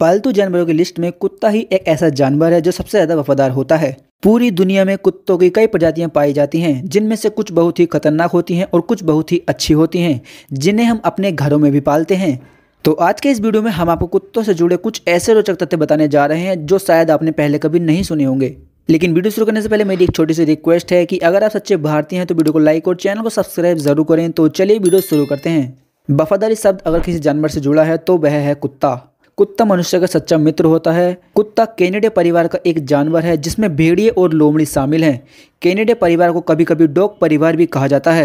पालतू जानवरों की लिस्ट में कुत्ता ही एक ऐसा जानवर है जो सबसे ज़्यादा वफादार होता है पूरी दुनिया में कुत्तों की कई प्रजातियां पाई जाती हैं जिनमें से कुछ बहुत ही खतरनाक होती हैं और कुछ बहुत ही अच्छी होती हैं जिन्हें हम अपने घरों में भी पालते हैं तो आज के इस वीडियो में हम आपको कुत्तों से जुड़े कुछ ऐसे रोचक तथ्य बताने जा रहे हैं जो शायद आपने पहले कभी नहीं सुने होंगे लेकिन वीडियो शुरू करने से पहले मेरी एक छोटी सी रिक्वेस्ट है कि अगर आप सच्चे भारतीय हैं तो वीडियो को लाइक और चैनल को सब्सक्राइब जरूर करें तो चलिए वीडियो शुरू करते हैं वफादारी शब्द अगर किसी जानवर से जुड़ा है तो वह है कुत्ता कुत्ता मनुष्य का सच्चा मित्र होता है कुत्ता कैनेडे परिवार का एक जानवर है जिसमें भेड़िए और लोमड़ी शामिल हैं कैनेडे परिवार को कभी कभी डॉग परिवार भी कहा जाता है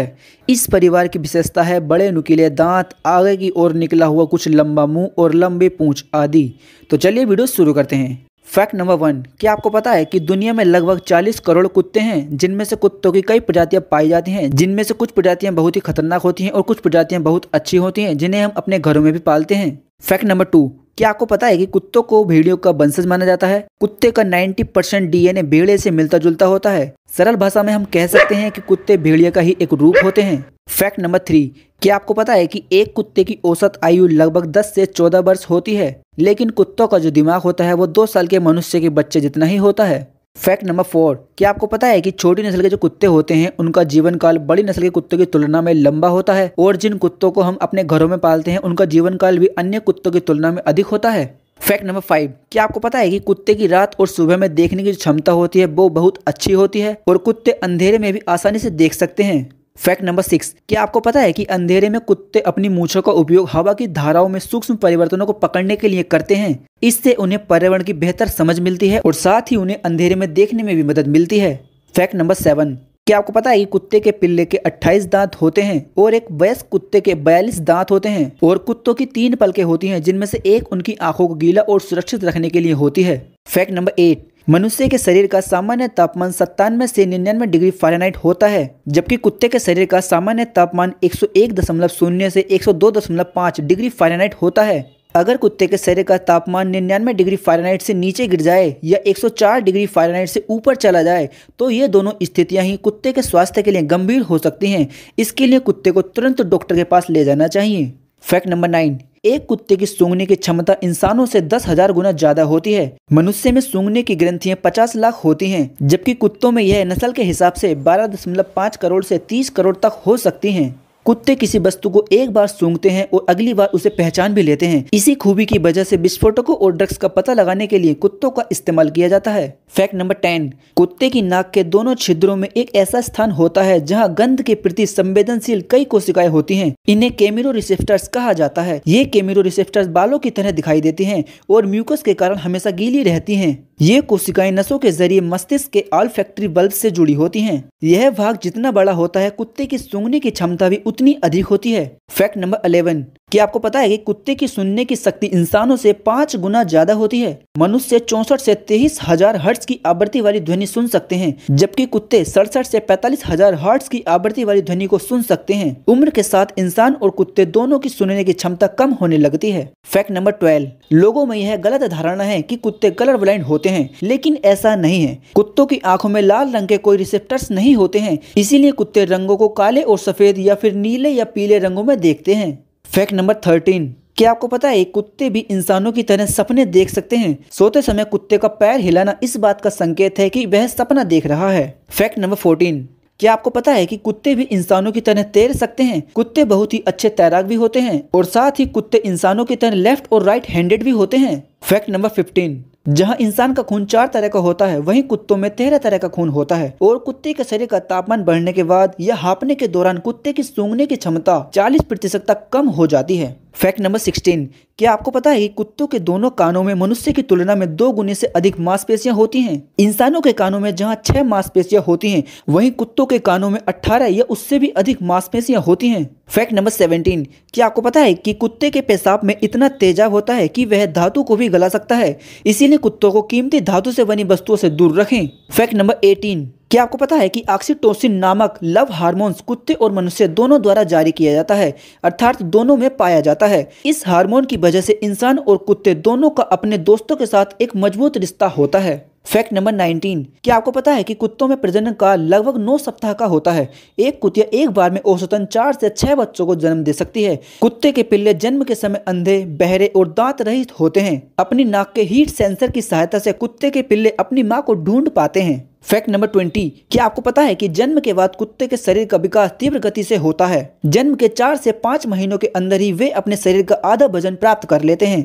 इस परिवार की विशेषता है बड़े नुकीले दांत आगे की ओर निकला हुआ कुछ लंबा मुंह और लंबी पूंछ आदि तो चलिए वीडियो शुरू करते हैं फैक्ट नंबर वन क्या आपको पता है कि दुनिया में लगभग 40 करोड़ कुत्ते हैं जिनमें से कुत्तों की कई प्रजातियां पाई जाती हैं जिनमें से कुछ प्रजातियां बहुत ही खतरनाक होती हैं और कुछ प्रजातियां बहुत अच्छी होती हैं जिन्हें हम अपने घरों में भी पालते हैं फैक्ट नंबर टू क्या आपको पता है कि कुत्तों को भेड़ियों का वंशज माना जाता है कुत्ते का 90 परसेंट डीएनए भेड़े से मिलता जुलता होता है सरल भाषा में हम कह सकते हैं कि कुत्ते भेड़िया का ही एक रूप होते हैं फैक्ट नंबर थ्री क्या आपको पता है कि एक कुत्ते की औसत आयु लगभग 10 से 14 वर्ष होती है लेकिन कुत्तों का जो दिमाग होता है वो दो साल के मनुष्य के बच्चे जितना ही होता है फैक्ट नंबर फोर क्या आपको पता है कि छोटी नस्ल के जो कुत्ते होते हैं उनका जीवन काल बड़ी नस्ल के कुत्तों की तुलना में लंबा होता है और जिन कुत्तों को हम अपने घरों में पालते हैं उनका जीवन काल भी अन्य कुत्तों की तुलना में अधिक होता है फैक्ट नंबर फाइव क्या आपको पता है कि कुत्ते की रात और सुबह में देखने की जो क्षमता होती है वो बहुत अच्छी होती है और कुत्ते अंधेरे में भी आसानी से देख सकते हैं फैक्ट नंबर सिक्स क्या आपको पता है कि अंधेरे में कुत्ते अपनी मूछों का उपयोग हवा की धाराओं में सूक्ष्म परिवर्तनों को पकड़ने के लिए करते हैं इससे उन्हें पर्यावरण की बेहतर समझ मिलती है और साथ ही उन्हें अंधेरे में देखने में भी मदद मिलती है फैक्ट नंबर सेवन क्या आपको पता है कि कुत्ते के पिल्ले के 28 दांत होते हैं और एक वयस्क कुत्ते के 42 दांत होते हैं और कुत्तों की तीन पलकें होती हैं जिनमें से एक उनकी आंखों को गीला और सुरक्षित रखने के लिए होती है फैक्ट नंबर एट मनुष्य के शरीर का सामान्य तापमान सत्तानवे से निन्यानवे डिग्री फारेनहाइट होता है जबकि कुत्ते के शरीर का सामान्य तापमान 101.0 से एक डिग्री फारेनहाइट होता है अगर कुत्ते के शरीर का तापमान निन्यानवे डिग्री फारेनहाइट से नीचे गिर जाए या 104 डिग्री फारेनहाइट से ऊपर चला जाए तो ये दोनों स्थितियां ही कुत्ते के स्वास्थ्य के लिए गंभीर हो सकती हैं इसके लिए कुत्ते को तुरंत डॉक्टर के पास ले जाना चाहिए फैक्ट नंबर नाइन एक कुत्ते की सूंघने की क्षमता इंसानों से दस हजार गुना ज्यादा होती है मनुष्य में सूंघने की ग्रंथियां पचास लाख होती हैं, जबकि कुत्तों में यह नस्ल के हिसाब से बारह दशमलव पाँच करोड़ से तीस करोड़ तक हो सकती हैं। कुत्ते किसी वस्तु को एक बार सूंघते हैं और अगली बार उसे पहचान भी लेते हैं इसी खूबी की वजह से विस्फोटकों और ड्रग्स का पता लगाने के लिए कुत्तों का इस्तेमाल किया जाता है फैक्ट नंबर टेन कुत्ते की नाक के दोनों छिद्रों में एक ऐसा स्थान होता है जहाँ गंध के प्रति संवेदनशील कई कोशिकाएं होती है इन्हें केमिरो रिसेप्टर्स कहा जाता है ये केमिरो रिसेप्टर्स बालों की तरह दिखाई देती है और म्यूकस के कारण हमेशा गीली रहती है ये कोशिकाएं नसों के जरिए मस्तिष्क के आल फैक्ट्री बल्ब से जुड़ी होती हैं। यह भाग जितना बड़ा होता है कुत्ते की सूंघने की क्षमता भी उतनी अधिक होती है फैक्ट नंबर अलेवन क्या आपको पता है कि कुत्ते की सुनने की शक्ति इंसानों से पाँच गुना ज्यादा होती है मनुष्य चौसठ से तेईस हजार हर्ट्स की आवृत्ति वाली ध्वनि सुन सकते हैं जबकि कुत्ते सड़सठ से पैंतालीस हजार हर्ट्स की आवृत्ति वाली ध्वनि को सुन सकते हैं उम्र के साथ इंसान और कुत्ते दोनों की सुनने की क्षमता कम होने लगती है फैक्ट नंबर ट्वेल्व लोगों में यह गलत धारणा है की कुत्ते कलर ब्लाइंड होते हैं लेकिन ऐसा नहीं है कुत्तों की आंखों में लाल रंग के कोई रिसेप्टर्स नहीं होते हैं इसीलिए कुत्ते रंगों को काले और सफेद या फिर नीले या पीले रंगों में देखते हैं फैक्ट नंबर थर्टीन क्या आपको पता है कुत्ते भी इंसानों की तरह सपने देख सकते हैं सोते समय कुत्ते का पैर हिलाना इस बात का संकेत है कि वह सपना देख रहा है फैक्ट नंबर फोर्टीन क्या आपको पता है कि कुत्ते भी इंसानों की तरह तैर सकते हैं कुत्ते बहुत ही अच्छे तैराक भी होते हैं और साथ ही कुत्ते इंसानों की तरह लेफ्ट और राइट हैंडेड भी होते हैं फैक्ट नंबर फिफ्टीन जहाँ इंसान का खून चार तरह का होता है वहीं कुत्तों में तेरह तरह का खून होता है और कुत्ते के शरीर का तापमान बढ़ने के बाद या हापने के दौरान कुत्ते की सूंघने की क्षमता 40 प्रतिशत तक कम हो जाती है फैक्ट नंबर 16 क्या आपको पता है कि कुत्तों के दोनों कानों में मनुष्य की तुलना में दो गुने से अधिक मांसपेशियां होती हैं इंसानों के कानों में जहां छह मांसपेशियां होती हैं वहीं कुत्तों के कानों में 18 या उससे भी अधिक मांसपेशियां होती हैं फैक्ट नंबर सेवेंटीन क्या आपको पता है कि कुत्ते के पेशाब में इतना तेजाब होता है कि वह धातु को भी गला सकता है इसीलिए कुत्तों को कीमती धातु से बनी वस्तुओं से दूर रखें फैक्ट नंबर एटीन क्या आपको पता है कि ऑक्सीटोसिन नामक लव हार्मोन्स कुत्ते और मनुष्य दोनों द्वारा जारी किया जाता है अर्थात दोनों में पाया जाता है इस हार्मोन की वजह से इंसान और कुत्ते दोनों का अपने दोस्तों के साथ एक मजबूत रिश्ता होता है फैक्ट नंबर 19 क्या आपको पता है कि कुत्तों में प्रजनन काल लगभग 9 सप्ताह का होता है एक कुतिया एक बार में औसतन चार से छह बच्चों को जन्म दे सकती है कुत्ते के पिल्ले जन्म के समय अंधे बहरे और दांत रहित होते हैं अपनी नाक के हीट सेंसर की सहायता से कुत्ते के पिल्ले अपनी माँ को ढूंढ पाते हैं फैक्ट नंबर ट्वेंटी क्या आपको पता है कि जन्म के बाद कुत्ते के शरीर का विकास तीव्र गति से होता है जन्म के चार से पाँच महीनों के अंदर ही वे अपने शरीर का आधा वजन प्राप्त कर लेते हैं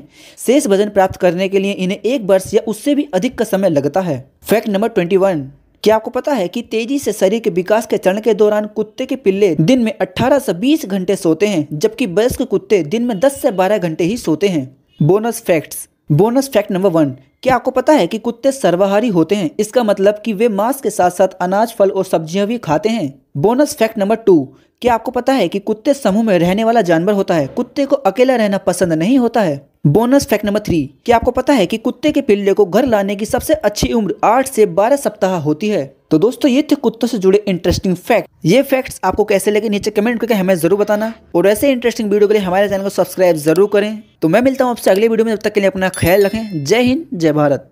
शेष वजन प्राप्त करने के लिए इन्हें एक वर्ष या उससे भी अधिक का समय लगता है फैक्ट नंबर ट्वेंटी वन क्या आपको पता है कि तेजी से शरीर के विकास के चरण के दौरान कुत्ते के पिल्ले दिन में 18 से 20 घंटे सोते हैं जबकि वयस्क कुत्ते दिन में 10 से 12 घंटे ही सोते हैं bonus facts bonus fact number one क्या आपको पता है कि कुत्ते सर्वाहारी होते हैं इसका मतलब कि वे मांस के साथ साथ अनाज फल और सब्जियां भी खाते हैं बोनस फैक्ट नंबर टू क्या आपको पता है कि कुत्ते समूह में रहने वाला जानवर होता है कुत्ते को अकेला रहना पसंद नहीं होता है बोनस फैक्ट नंबर थ्री क्या आपको पता है कि कुत्ते के पिल्ले को घर लाने की सबसे अच्छी उम्र आठ से बारह सप्ताह होती है तो दोस्तों ये थे कुत्तों से जुड़े इंटरेस्टिंग फैक्ट ये फैक्ट्स आपको कैसे लगे नीचे कमेंट करके हमें जरूर बताना और ऐसे इंटरेस्टिंग वीडियो के लिए हमारे चैनल को सब्सक्राइब जरूर करें तो मैं मिलता हूँ आपसे अगले वीडियो में जब तक के लिए अपना ख्याल रखें जय हिंद जय भारत